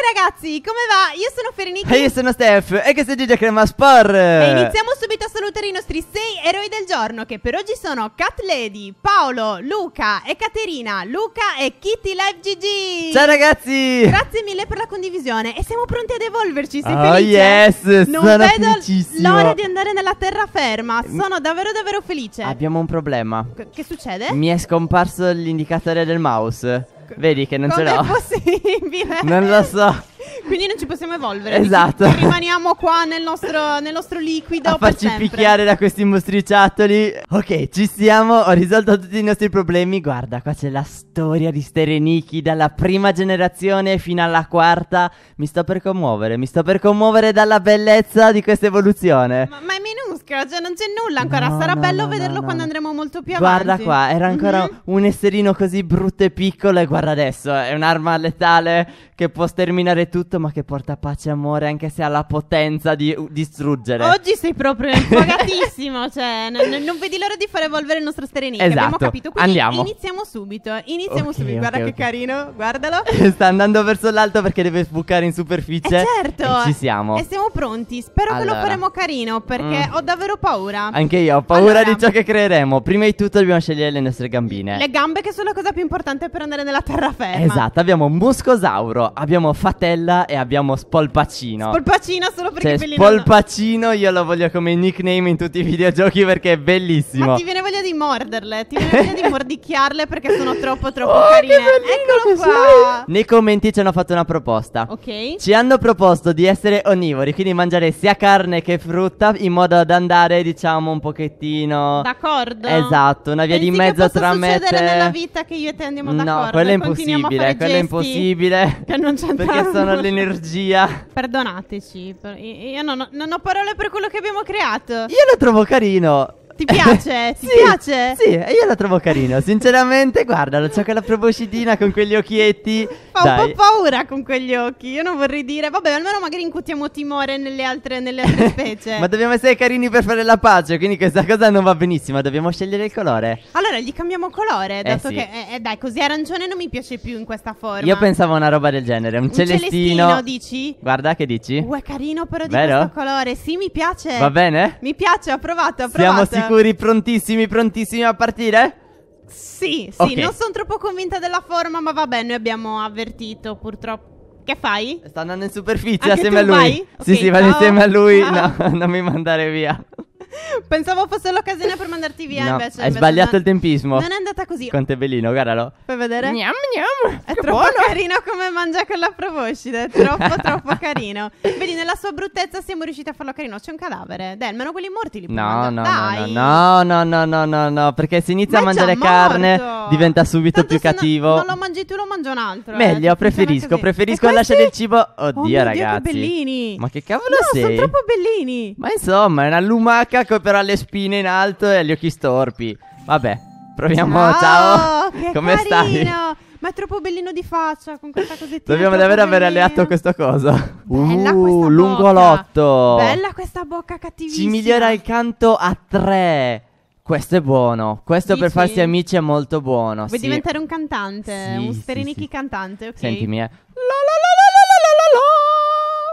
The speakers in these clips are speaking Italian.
ragazzi, come va? Io sono Ferenica. E io sono Steph. E questo è Gigi Crema Sport. E iniziamo salutare i nostri sei eroi del giorno che per oggi sono Cat Lady, Paolo, Luca e Caterina, Luca e Kitty Live GG. Ciao ragazzi! Grazie mille per la condivisione e siamo pronti ad evolverci, sei oh yes, Non sono vedo l'ora di andare nella terraferma, sono davvero davvero felice. Abbiamo un problema. C che succede? Mi è scomparso l'indicatore del mouse. Vedi che non Com'è ce l'ho. Non è possibile? Non lo so. Quindi non ci possiamo evolvere. Esatto. Dici, rimaniamo qua nel nostro, nel nostro liquido. A farci sempre. picchiare da questi mostriciattoli. Ok, ci siamo. Ho risolto tutti i nostri problemi. Guarda, qua c'è la storia di Stereniki dalla prima generazione fino alla quarta. Mi sto per commuovere. Mi sto per commuovere dalla bellezza di questa evoluzione. Ma, ma è minuscolo cioè non c'è nulla ancora. No, Sarà no, bello no, vederlo quando andremo molto più avanti. Guarda qua, era ancora mm-hmm. un esserino così brutto e piccolo. E guarda adesso, è un'arma letale che può sterminare tutto, ma che porta pace e amore, anche se ha la potenza di uh, distruggere. Oggi sei proprio infuogatissimo, cioè, n- non vedi l'ora di far evolvere il nostro stereonica. Esatto. Abbiamo capito, quindi Andiamo. iniziamo subito. Iniziamo okay, subito, guarda okay, che okay. carino, guardalo. Sta andando verso l'alto perché deve sbucare in superficie. Eh certo. E ci siamo. E siamo pronti. Spero allora. che lo faremo carino perché mm. ho davvero paura. Anche io ho paura allora. di ciò che creeremo. Prima di tutto dobbiamo scegliere le nostre gambine. Le gambe che sono la cosa più importante per andare nella terraferma. Esatto, abbiamo muscosauro, abbiamo fatella Nutella e abbiamo Spolpacino. Spolpacino solo perché cioè, Spolpacino io lo voglio come nickname in tutti i videogiochi perché è bellissimo. Ma ti viene voglia di morderle, ti viene voglia di mordicchiarle perché sono troppo troppo oh, carine. Eccolo qua. Sei. Nei commenti ci hanno fatto una proposta. Ok. Ci hanno proposto di essere onnivori, quindi mangiare sia carne che frutta in modo da andare diciamo un pochettino D'accordo. Esatto, una via Pensi di mezzo tra me e te. nella vita che io e te andiamo no, d'accordo. No, quello è impossibile, quello è impossibile. Che non c'entra. Perché sono non ho l'energia. Perdonateci, io non ho, non ho parole per quello che abbiamo creato. Io lo trovo carino. Ti piace? Ti sì, piace? Sì, io la trovo carina. Sinceramente, guarda, c'ho che la proboscidina con quegli occhietti. Fa Dai. un po' paura con quegli occhi. Io non vorrei dire, vabbè, almeno magari incutiamo timore nelle altre, nelle altre specie. Ma dobbiamo essere carini per fare la pace, quindi questa cosa non va benissimo. Dobbiamo scegliere il colore. Allora, gli cambiamo colore, eh dato eh sì. che eh, eh, dai, così arancione non mi piace più in questa forma. Io pensavo a una roba del genere, un, un celestino. celestino dici? Guarda che dici? Uè, carino però di questo colore. Sì, mi piace. Va bene? Mi piace, ho provato, ho provato. Siamo sicuri Sicuri, prontissimi, prontissimi a partire? Sì, sì, okay. non sono troppo convinta della forma, ma va bene, noi abbiamo avvertito purtroppo. Che fai? Sta andando in superficie Anche assieme a lui. Vai? Sì, okay, sì, ciao. vado insieme a lui. No, non mi mandare via. Pensavo fosse l'occasione per mandarti via. No, invece, hai invece sbagliato non... il tempismo. Non è andata così. Quanto è bellino, guardalo. Fai vedere. Gnam, gnam. È che troppo buono. carino come mangia con la proboscide. È troppo, troppo carino. Vedi, nella sua bruttezza siamo riusciti a farlo carino. C'è un cadavere. Dai, almeno quelli morti li puoi no, no, Dai. no, no, no, no, no, no, Perché se inizia Ma a mangiare carne diventa subito Tanto più cattivo. No, non lo mangi tu, lo mangia un altro. Eh, Meglio, eh, preferisco. Preferisco lasciare il cibo. Oddio, oh, ragazzi. Dio, che bellini. Ma che cavolo no, sei? sono troppo bellini. Ma insomma, è una lumaca Jacopo però le spine in alto e gli occhi storpi. Vabbè, proviamo. No, ah, ciao. Oh, Come carino. stai? Ma è troppo bellino di faccia con questa cosettina. Dobbiamo davvero aver alleato questa cosa. Bella uh, lungolotto. Bella questa bocca cattivissima. Ci migliora il canto a tre. Questo è buono. Questo Dici? per farsi amici è molto buono. Vuoi sì. diventare un cantante? Sì, un Sterinichi sì, cantante, ok. Sentimi, La la la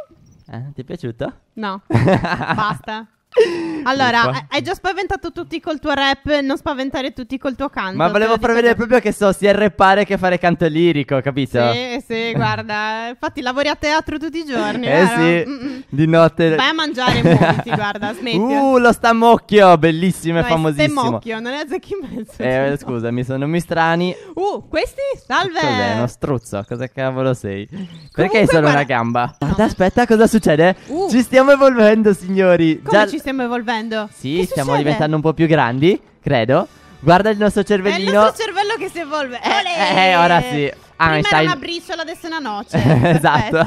la la la la la. Eh, ti è piaciuto? No. Basta. Allora, hai già spaventato tutti col tuo rap, non spaventare tutti col tuo canto. Ma volevo far vedere proprio che so sia il rappare che fare canto lirico, capito? Sì, sì, guarda, infatti lavori a teatro tutti i giorni. Eh vero? sì, Mm-mm. di notte. Vai a mangiare molti, guarda, smetti. Uh, lo stammocchio, bellissimo e no, famosissimo. Stammocchio, non è Zecchi Mezzo. Eh, scusami, sono mi strani. Uh, questi? Salve! Cos'è, uno struzzo? Cosa cavolo sei? Perché hai solo guarda... una gamba? No. Aspetta, aspetta, cosa succede? Uh. Ci stiamo evolvendo, signori. Come Già... ci stiamo evolvendo? evolvendo. Sì, che stiamo succede? diventando un po' più grandi, credo. Guarda il nostro cervellino. È il nostro cervello che si evolve. Eh, eh, eh, ora sì. Ah, Prima Einstein. era una briciola, adesso è una noce. esatto.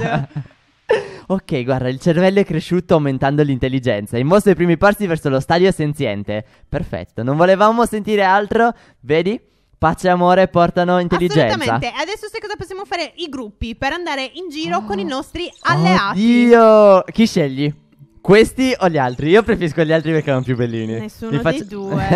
Eh, ok, guarda, il cervello è cresciuto aumentando l'intelligenza In mostra i primi passi verso lo stadio senziente. Perfetto, non volevamo sentire altro, vedi? Pace e amore portano intelligenza. Assolutamente. Adesso sai cosa possiamo fare? I gruppi per andare in giro oh. con i ah. nostri alleati. Oddio! Chi scegli? Questi o gli altri? Io preferisco gli altri perché erano più bellini. Nessuno faccio... dei due.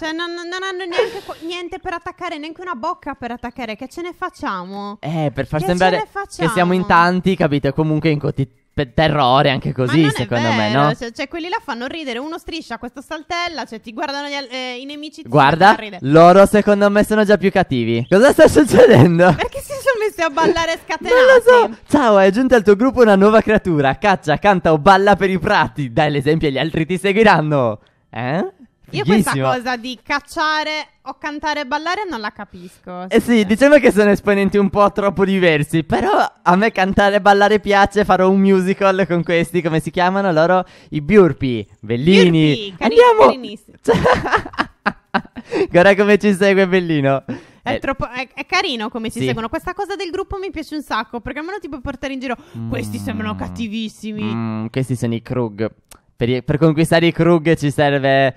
cioè, non, non hanno neanche co- niente per attaccare, neanche una bocca per attaccare. Che ce ne facciamo? Eh, per far che sembrare che siamo in tanti, capito? Comunque in cotid- per terrore anche così, secondo vero, me, no? Cioè, cioè, quelli la fanno ridere, uno striscia questa saltella, cioè ti guardano gli, eh, i nemici. Guarda, loro secondo me sono già più cattivi. Cosa sta succedendo? Perché venisse a ballare scatenati. Non lo so. Ciao, è giunta al tuo gruppo una nuova creatura. Caccia, canta o balla per i prati. Dai l'esempio e gli altri ti seguiranno. Eh? Io questa cosa di cacciare o cantare e ballare non la capisco. Eh sì, cioè. diciamo che sono esponenti un po' troppo diversi, però a me cantare e ballare piace, farò un musical con questi, come si chiamano loro? I Burpee, Bellini. Burpee, cari- Andiamo! Guarda come ci segue Bellino. È, eh, troppo, è, è, carino come si sì. seguono. Questa cosa del gruppo mi piace un sacco perché almeno ti puoi portare in giro. Mm. Questi sembrano cattivissimi. Mm, questi sono i Krug. Per, per conquistare i Krug ci serve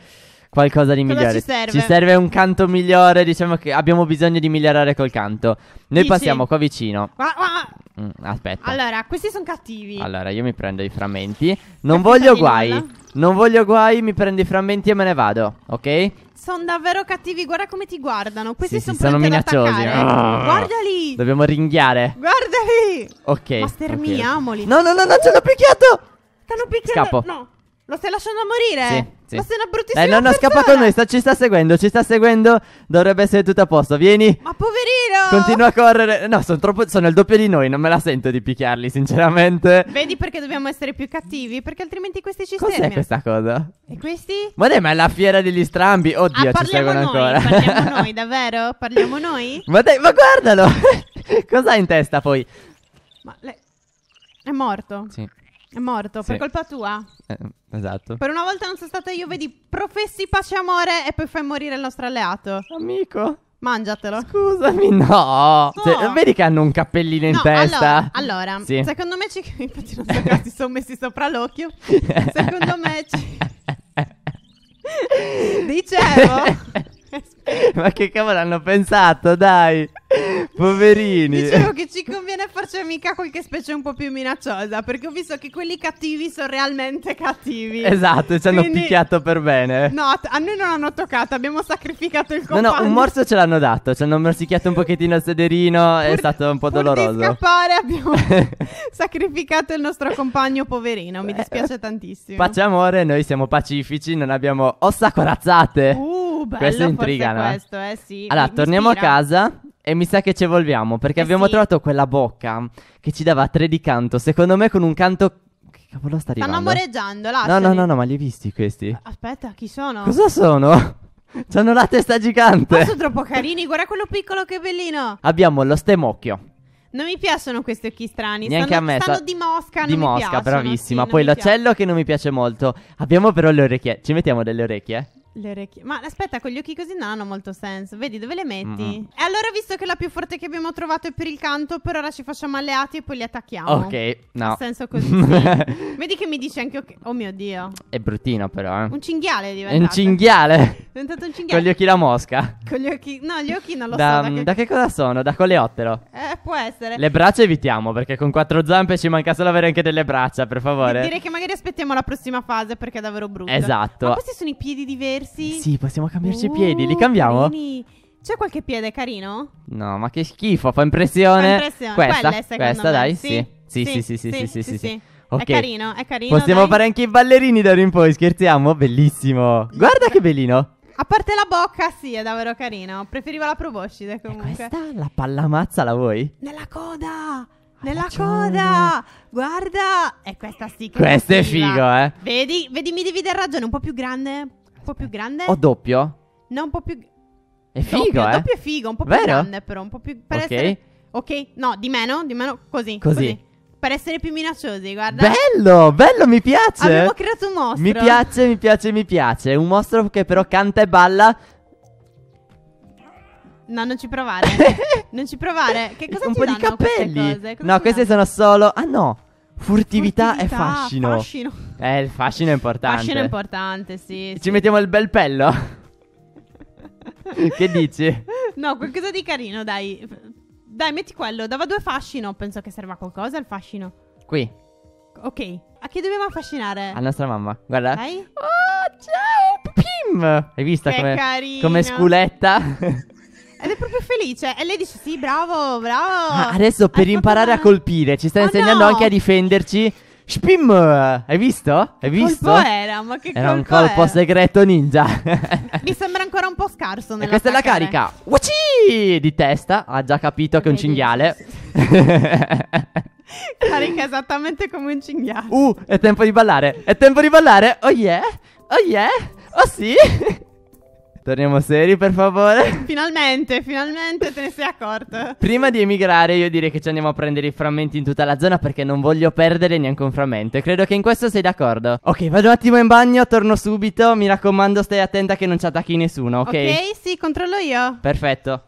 qualcosa di Cosa migliore. Ci serve? ci serve un canto migliore. Diciamo che abbiamo bisogno di migliorare col canto. Noi Dici? passiamo qua vicino. Ah, ah. ah. Mm, aspetta. Allora, questi sono cattivi. Allora, io mi prendo i frammenti. Non Perché voglio guai. Nulla? Non voglio guai, mi prendo i frammenti e me ne vado, ok? Sono davvero cattivi, guarda come ti guardano. Questi sì, sono, sì, sono minacciosi. Ah. Guardali! Dobbiamo ringhiare. Guardali! Ok. Ma sterminiamoli. Okay. No, no, no, no, ci hanno picchiato! Stanno picchiando. Scappo. No. Lo stai lasciando morire? Sì, sì. Ma sei una bruttissima Eh, non persona. scappato noi, sta, ci sta seguendo, ci sta seguendo. Dovrebbe essere tutto a posto, vieni. Ma poverino! Continua a correre. No, sono troppo... Sono il doppio di noi, non me la sento di picchiarli, sinceramente. Vedi perché dobbiamo essere più cattivi? Perché altrimenti questi ci stanno... Cos'è questa cosa? E questi? Ma dai, ma è la fiera degli strambi. Ah, Oddio, ah, ci seguono noi, ancora. Parliamo noi, davvero? Parliamo noi? Ma dai, ma guardalo! Cos'ha in testa poi? Ma le... È morto. Sì. È morto sì. per colpa tua. Eh, esatto. Per una volta non sono stata io, vedi, professi pace e amore e poi fai morire il nostro alleato. Amico. Mangiatelo. Scusami, no. no. Cioè, vedi che hanno un cappellino in no, testa. Allora, allora sì. secondo me ci. Infatti, non so che si sono messi sopra l'occhio. Secondo me ci. Dicevo. Ma che cavolo hanno pensato, dai. Poverini. Dicevo che ci conviene farci amica qualche specie un po' più minacciosa, perché ho visto che quelli cattivi sono realmente cattivi. Esatto, ci hanno Quindi- picchiato per bene. No, a- noi non hanno toccato, abbiamo sacrificato il compagno. no, un morso ce l'hanno dato, ci hanno morsicchiato un pochettino il sederino, è stato un po' doloroso. Per scappare abbiamo sacrificato il nostro compagno poverino, mi eh, dispiace tantissimo. Pace e amore, noi siamo pacifici, non abbiamo ossa corazzate. Uh, bello Questo intriga, forse no? questo, eh sì. Allora, mi- mi torniamo a casa e mi sa che ci evolviamo perché eh abbiamo sì. trovato quella bocca che ci dava tre di canto. Secondo me con un canto. Che cavolo sta arrivando? Stanno amoreggiando, lasciali. No, no, no, no, ma li hai visti questi? Aspetta, chi sono? Cosa sono? C'hanno la testa gigante. Ma sono troppo carini, guarda quello piccolo che bellino. Abbiamo lo stemocchio. Non mi piacciono questi occhi strani. Neanche stanno, a me. Stanno di mosca. Di mosca, bravissima. Sì, Poi l'acello che non mi piace molto. Abbiamo però le orecchie. Ci mettiamo delle orecchie? Le orecchie. Ma aspetta, con gli occhi così non hanno molto senso. Vedi dove le metti? Mm-hmm. E allora, visto che la più forte che abbiamo trovato è per il canto, per ora ci facciamo alleati e poi li attacchiamo. Ok, no. Ha senso così. Vedi che mi dice anche. Okay. Oh mio dio. È bruttino, però. Eh. Un cinghiale è diventato. un cinghiale. È diventato un cinghiale. con gli occhi da mosca. Con gli occhi. No, gli occhi non lo da, so. Da che... da che... cosa sono? Da coleottero. Eh, può essere. Le braccia evitiamo perché con quattro zampe ci manca solo avere anche delle braccia, per favore. direi che magari aspettiamo la prossima fase perché è davvero brutto. Esatto. Ma questi sono i piedi diversi diversi. Sì, possiamo cambiarci i piedi. Li cambiamo? Carini. Uh, c'è qualche piede carino? No, ma che schifo, fa impressione. Fa impressione. Questa, Quelle, questa me. dai, sì. Sì, sì, sì, sì, sì, sì, sì, sì. Okay. È carino, è carino. Possiamo dai. fare anche i ballerini da in poi, scherziamo? Bellissimo. Guarda che bellino. A parte la bocca, sì, è davvero carino. Preferivo la proboscide comunque. E questa la pallamazza la vuoi? Nella coda! Nella coda! Guarda! E questa sì che Questo è figo, eh! Vedi, vedi, mi devi dare ragione, un po' più grande, po' più grande? O doppio? No, un po' più... È figo, doppio, eh? Doppio è figo, un po' Vero? più grande però, un po' più... Per ok. Essere... Ok, no, di meno, di meno, così. Così. così. Per essere più minacciosi, guarda. Bello, bello, mi piace. Abbiamo creato un mostro. Mi piace, mi piace, mi piace. Un mostro che però canta e balla No, non ci provare. non ci provare. Che cosa Un po' di capelli. No, queste sono solo. Ah, no. Furtività, Furtività e fascino. fascino. Eh, il fascino è importante. Fascino è importante, sì. Ci sì. mettiamo il bel pello. che dici? No, qualcosa di carino, dai. Dai, metti quello. Dava due fascino. Penso che serva qualcosa il fascino. Qui. Ok. A chi dobbiamo affascinare? A nostra mamma. Guarda. Dai. Oh, ciao! Pim! Hai visto che come, carino. come sculetta? Ed è proprio felice. E lei dice: Sì, bravo, bravo. Ah, adesso per Hai imparare fatto... a colpire, ci sta oh, insegnando no. anche a difenderci. Spim, hai visto? Hai visto? Colpo era, ma che era colpo un colpo era. segreto ninja. Mi sembra ancora un po' scarso. E questa è la eh. carica. Wachi! Di testa, ha già capito che è un cinghiale. carica esattamente come un cinghiale. Uh, è tempo di ballare. È tempo di ballare. Oh yeah. Oh yeah. Oh sì. Torniamo seri, per favore. Finalmente, finalmente te ne sei accorto. Prima di emigrare, io direi che ci andiamo a prendere i frammenti in tutta la zona perché non voglio perdere neanche un frammento. E credo che in questo sei d'accordo. Ok, vado un attimo in bagno, torno subito. Mi raccomando, stai attenta che non ci attacchi nessuno, ok? Ok, sì, controllo io. Perfetto.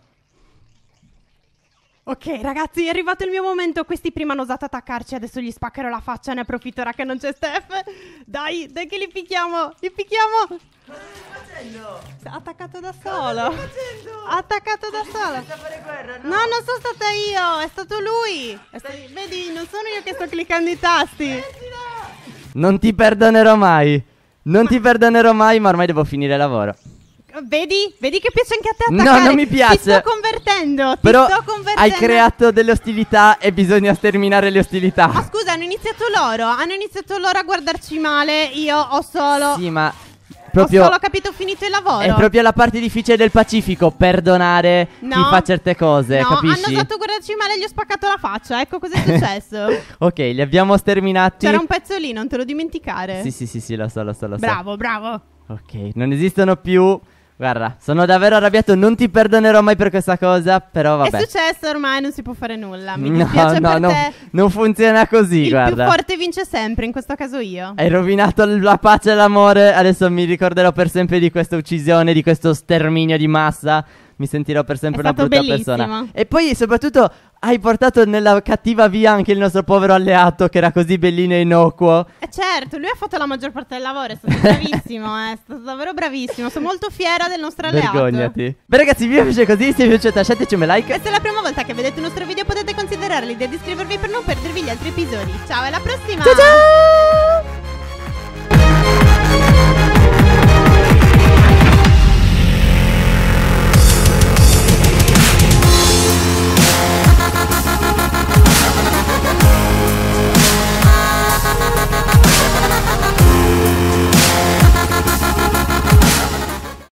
Ok ragazzi è arrivato il mio momento, questi prima hanno osato attaccarci, adesso gli spaccherò la faccia, ne approfitto ora che non c'è Steph. Dai, dai che li picchiamo, li picchiamo facendo? Attaccato da solo. Attaccato da solo. Guerra, no? no? non sono stata io, è stato lui. È stato... Vedi, non sono io che sto cliccando i tasti. Prendila! Non ti perdonerò mai. Non ti perdonerò mai, ma ormai devo finire il lavoro. Vedi? Vedi che piace anche a te attaccare. No, non mi piace. Ti sto convertendo. Ti Però sto convertendo. hai creato delle ostilità e bisogna sterminare le ostilità. Ma scusa, hanno iniziato loro. Hanno iniziato loro a guardarci male. Io ho solo. Sì, ma proprio, Ho solo capito, ho finito il lavoro. È proprio la parte difficile del Pacifico, perdonare no. chi fa certe cose, no, capisci? hanno fatto guardarci male gli ho spaccato la faccia, ecco cosa è successo. ok, li abbiamo sterminati. C'era un pezzo lì, non te lo dimenticare. Sì, sì, sì, sì, lo so, lo so, lo so. Bravo, bravo. Ok, non esistono più Guarda, sono davvero arrabbiato, non ti perdonerò mai per questa cosa, però vabbè. È successo ormai, non si può fare nulla. Mi no, dispiace no, no, te. non funziona così, Il guarda. Il più forte vince sempre, in questo caso io. Hai rovinato la pace e l'amore, adesso mi ricorderò per sempre di questa uccisione, di questo sterminio di massa mi sentirò per sempre una brutta bellissimo. persona. E poi soprattutto hai portato nella cattiva via anche il nostro povero alleato che era così bellino e innocuo. Eh certo, lui ha fatto la maggior parte del lavoro, è stato bravissimo, eh, è stato davvero bravissimo. Sono molto fiera del nostro alleato. Vergognati. Beh ragazzi, vi piace così, se vi è piaciuto lasciateci un like. E se è la prima volta che vedete il nostro video potete considerare l'idea di iscrivervi per non perdervi gli altri episodi. Ciao, e alla prossima! Ciao ciao!